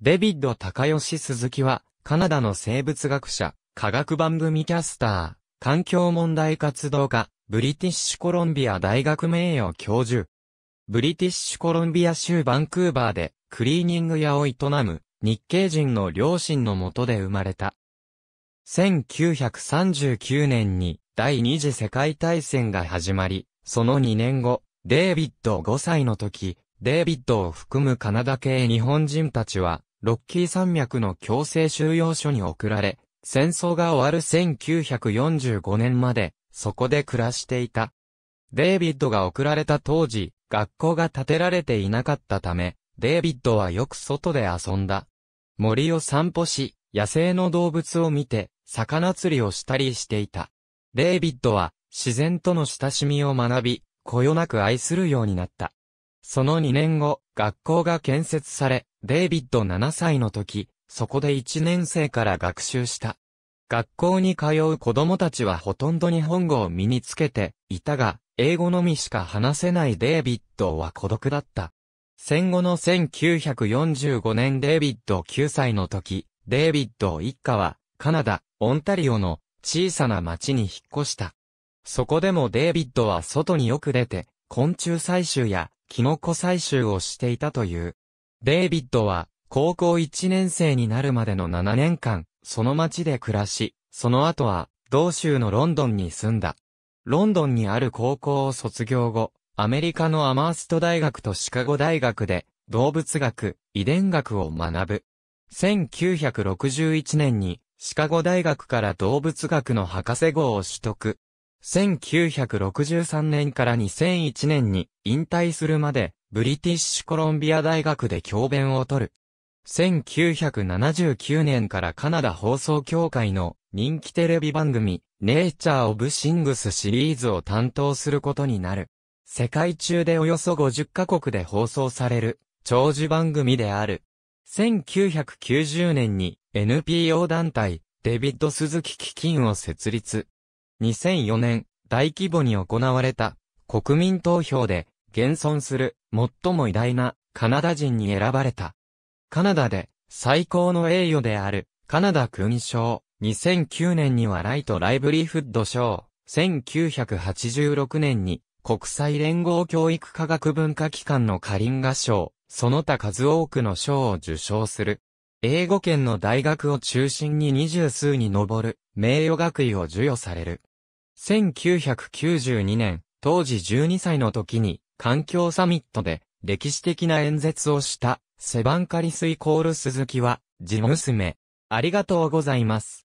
デビッド・高吉鈴木は、カナダの生物学者、科学番組キャスター、環境問題活動家、ブリティッシュコロンビア大学名誉教授。ブリティッシュコロンビア州バンクーバーで、クリーニング屋を営む、日系人の両親のもとで生まれた。1939年に、第二次世界大戦が始まり、その2年後、デイビッド5歳の時、デイビッドを含むカナダ系日本人たちは、ロッキー山脈の強制収容所に送られ、戦争が終わる1945年まで、そこで暮らしていた。デイビッドが送られた当時、学校が建てられていなかったため、デイビッドはよく外で遊んだ。森を散歩し、野生の動物を見て、魚釣りをしたりしていた。デイビッドは、自然との親しみを学び、こよなく愛するようになった。その2年後、学校が建設され、デイビッド7歳の時、そこで1年生から学習した。学校に通う子供たちはほとんど日本語を身につけていたが、英語のみしか話せないデイビッドは孤独だった。戦後の1945年デイビッド9歳の時、デイビッド一家はカナダ、オンタリオの小さな町に引っ越した。そこでもデイビッドは外によく出て、昆虫採集やキノコ採集をしていたという。デイビッドは、高校1年生になるまでの7年間、その町で暮らし、その後は、同州のロンドンに住んだ。ロンドンにある高校を卒業後、アメリカのアマースト大学とシカゴ大学で、動物学、遺伝学を学ぶ。1961年に、シカゴ大学から動物学の博士号を取得。1963年から2001年に引退するまでブリティッシュコロンビア大学で教鞭をとる。1979年からカナダ放送協会の人気テレビ番組ネイチャー・オブ・シングスシリーズを担当することになる。世界中でおよそ50カ国で放送される長寿番組である。1990年に NPO 団体デビッド・鈴木基金を設立。2004年、大規模に行われた、国民投票で、現存する、最も偉大な、カナダ人に選ばれた。カナダで、最高の栄誉である、カナダ勲章、2009年にはライトライブリーフッド賞、1986年に、国際連合教育科学文化機関のカリンガ賞、その他数多くの賞を受賞する。英語圏の大学を中心に二十数に上る名誉学位を授与される。1992年、当時12歳の時に、環境サミットで、歴史的な演説をした、セバンカリスイコール鈴木は、地娘。ありがとうございます。